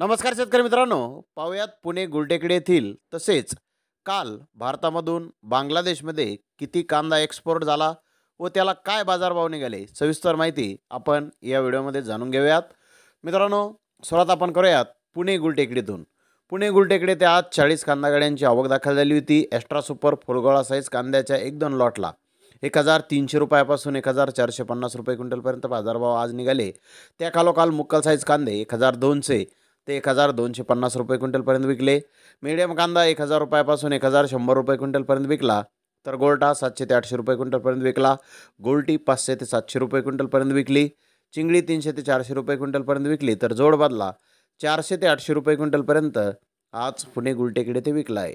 नमस्कार शेतकरी मित्रांनो पाहुयात पुणे गुलटेकडे येथील तसेच काल भारतामधून बांगलादेशमध्ये किती कांदा एक्सपोर्ट झाला व त्याला काय बाजारभाव निघाले सविस्तर माहिती आपण या व्हिडिओमध्ये जाणून घेऊयात मित्रांनो सर्वात आपण करूयात पुणे गुलटेकडीतून पुणे गुलटेकडे ते आज चाळीस कांदा गाड्यांची आवक दाखल झाली होती एक्स्ट्रा सुपर फुलगोळा साईज कांद्याच्या एक दोन लॉटला एक हजार तीनशे रुपयापासून एक हजार चारशे पन्नास रुपये क्विंटलपर्यंत बाजारभाव आज निघाले त्या काल मुक्कल साईज कांदे एक हजार दोनशे ते एक हजार दोनशे पन्नास रुपये क्विंटलपर्यंत विकले मीडियम कांदा एक हजार रुपयापासून एक हजार शंभर रुपये क्विंटलपर्यंत विकला तर गोल्टा सातशे ते आठशे रुपये क्विंटलपर्यंत विकला गोल्टी पाचशे ते सातशे रुपये क्विंटलपर्यंत विकली चिंगडी तीनशे ते चारशे रुपये क्विंटलपर्यंत विकली तर जोड बदला चारशे ते आठशे रुपये क्विंटलपर्यंत आज पुणे गुलटेकडे ते विकला आहे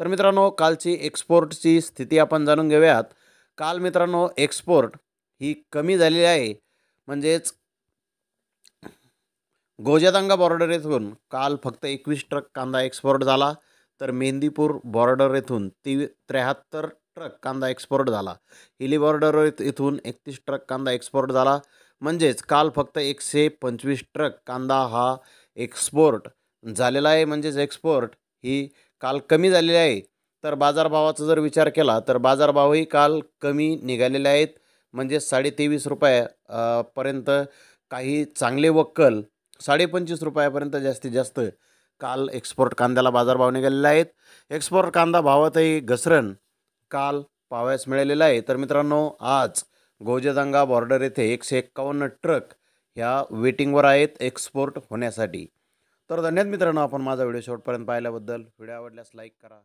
तर मित्रांनो कालची एक्सपोर्टची स्थिती आपण जाणून घेऊयात काल मित्रांनो एक्सपोर्ट ही कमी झालेली आहे म्हणजेच गोजादंगा बॉर्डर येथून काल फक्त एकवीस ट्रक कांदा एक्सपोर्ट झाला तर मेहंदीपूर बॉर्डर येथून ती त्र्याहत्तर ट्रक कांदा एक्सपोर्ट झाला हिली बॉर्डर इथून एकतीस ट्रक कांदा एक्सपोर्ट झाला म्हणजेच काल फक्त एकशे पंचवीस ट्रक कांदा हा एक्सपोर्ट झालेला आहे म्हणजेच एक्सपोर्ट ही काल कमी झालेली आहे तर बाजारभावाचा जर विचार केला तर बाजारभावही काल कमी निघालेले आहेत म्हणजेच साडेतेवीस रुपये पर्यंत काही चांगले वक्कल साडेपंचवीस रुपयापर्यंत जास्तीत जास्त काल एक्सपोर्ट कांद्याला बाजारभाव निघालेले आहेत एक्सपोर्ट कांदा भावातही घसरण काल पाहावयास मिळालेला आहे तर मित्रांनो आज गोजेदंगा बॉर्डर येथे एकशे एक्कावन्न ट्रक ह्या वेटिंगवर आहेत एक्सपोर्ट होण्यासाठी तर धन्यवाद मित्रांनो आपण माझा व्हिडिओ शॉर्टपर्यंत पाहिल्याबद्दल व्हिडिओ आवडल्यास लाईक करा